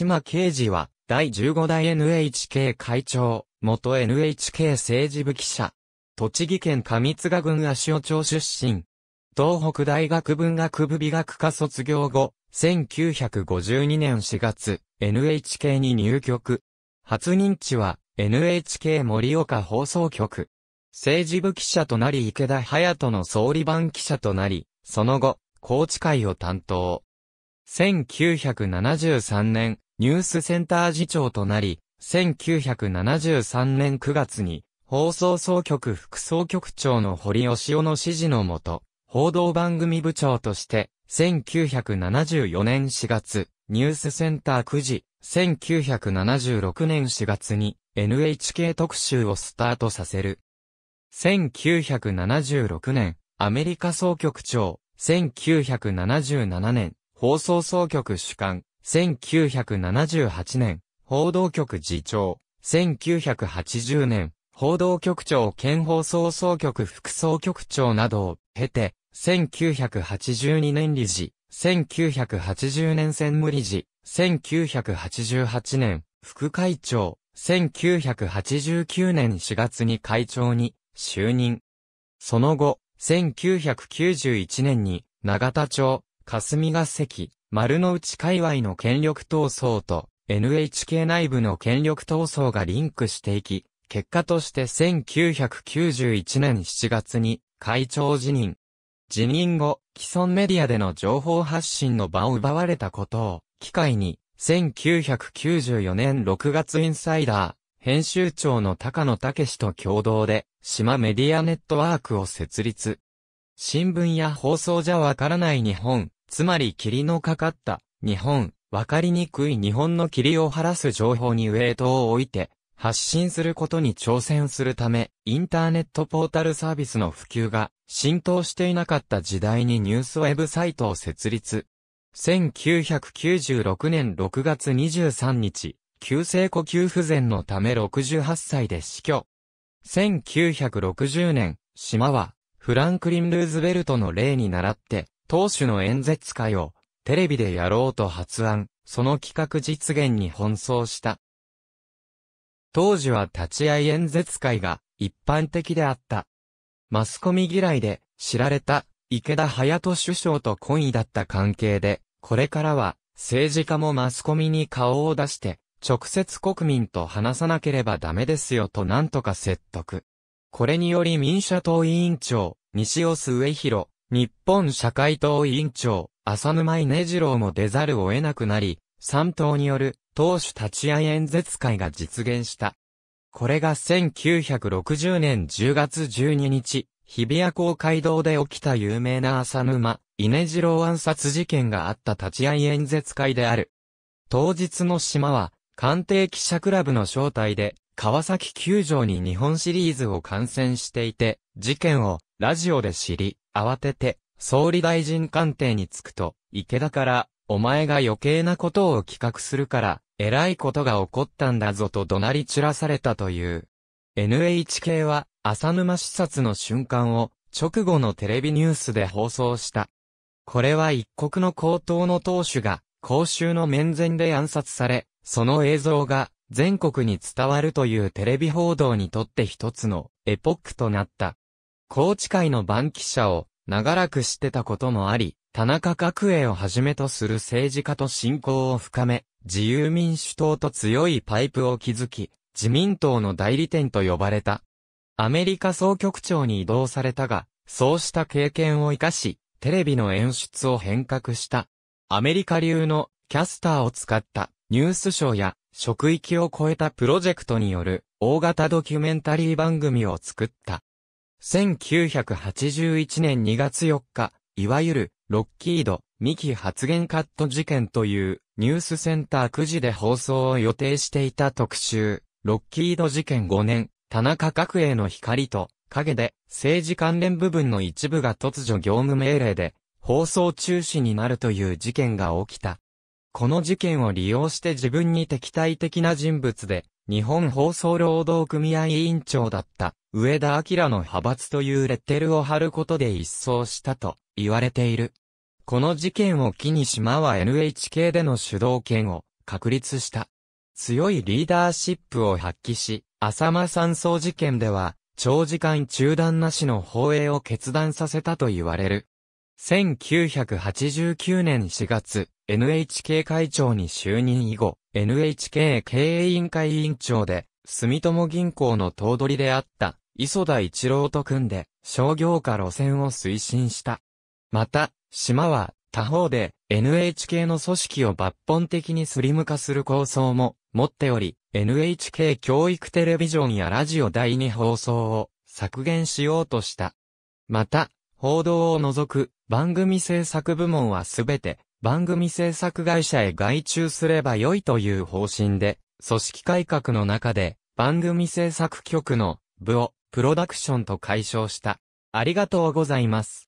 島啓二は、第15代 NHK 会長、元 NHK 政治部記者。栃木県上津賀郡足尾町出身。東北大学文学部美学科卒業後、1952年4月、NHK に入局。初任地は、NHK 盛岡放送局。政治部記者となり池田隼人の総理版記者となり、その後、高知会を担当。1973年、ニュースセンター次長となり、1973年9月に、放送総局副総局長の堀尾夫の指示のもと、報道番組部長として、1974年4月、ニュースセンター9時、1976年4月に NHK 特集をスタートさせる。1976年、アメリカ総局長、1977年、放送総局主幹、1978年、報道局次長。1980年、報道局長兼放送総局副総局長などを経て、1982年理事、1980年専務理事、1988年、副会長、1989年4月に会長に就任。その後、1991年に、長田町、霞ヶ関、丸の内界隈の権力闘争と NHK 内部の権力闘争がリンクしていき、結果として1991年7月に会長辞任。辞任後、既存メディアでの情報発信の場を奪われたことを、機会に、1994年6月インサイダー、編集長の高野武と共同で、島メディアネットワークを設立。新聞や放送じゃわからない日本、つまり霧のかかった、日本、わかりにくい日本の霧を晴らす情報にウェイトを置いて、発信することに挑戦するため、インターネットポータルサービスの普及が浸透していなかった時代にニュースウェブサイトを設立。1996年6月23日、急性呼吸不全のため68歳で死去。1960年、島は、フランクリン・ルーズベルトの例に倣って、当主の演説会をテレビでやろうと発案、その企画実現に奔走した。当時は立ち会い演説会が一般的であった。マスコミ嫌いで知られた池田隼人首相と懇意だった関係で、これからは政治家もマスコミに顔を出して直接国民と話さなければダメですよとなんとか説得。これにより民社党委員長、西尾末広、日本社会党委員長、浅沼稲次郎も出ざるを得なくなり、三党による党首立ち会い演説会が実現した。これが1960年10月12日、日比谷公会堂で起きた有名な浅沼、稲次郎暗殺事件があった立ち会い演説会である。当日の島は、官邸記者クラブの招待で、川崎球場に日本シリーズを観戦していて、事件をラジオで知り、慌てて、総理大臣官邸に着くと、池田から、お前が余計なことを企画するから、偉いことが起こったんだぞと怒鳴り散らされたという。NHK は、浅沼視察の瞬間を、直後のテレビニュースで放送した。これは一国の高等の党首が、公衆の面前で暗殺され、その映像が、全国に伝わるというテレビ報道にとって一つの、エポックとなった。高知会の番記者を長らく知ってたこともあり、田中角栄をはじめとする政治家と信仰を深め、自由民主党と強いパイプを築き、自民党の代理店と呼ばれた。アメリカ総局長に移動されたが、そうした経験を生かし、テレビの演出を変革した。アメリカ流のキャスターを使ったニュースショーや職域を超えたプロジェクトによる大型ドキュメンタリー番組を作った。1981年2月4日、いわゆる、ロッキード、ミキ発言カット事件という、ニュースセンター9時で放送を予定していた特集、ロッキード事件5年、田中角栄の光と、影で、政治関連部分の一部が突如業務命令で、放送中止になるという事件が起きた。この事件を利用して自分に敵対的な人物で、日本放送労働組合委員長だった上田明の派閥というレッテルを貼ることで一掃したと言われている。この事件を機に島は NHK での主導権を確立した。強いリーダーシップを発揮し、浅間山荘事件では、長時間中断なしの放映を決断させたと言われる。1989年4月、NHK 会長に就任以後、NHK 経営委員会委員長で、住友銀行の頭取であった、磯田一郎と組んで、商業化路線を推進した。また、島は、他方で、NHK の組織を抜本的にスリム化する構想も、持っており、NHK 教育テレビジョンやラジオ第2放送を、削減しようとした。また、報道を除く番組制作部門はすべて番組制作会社へ外注すれば良いという方針で、組織改革の中で、番組制作局の部をプロダクションと解消した。ありがとうございます。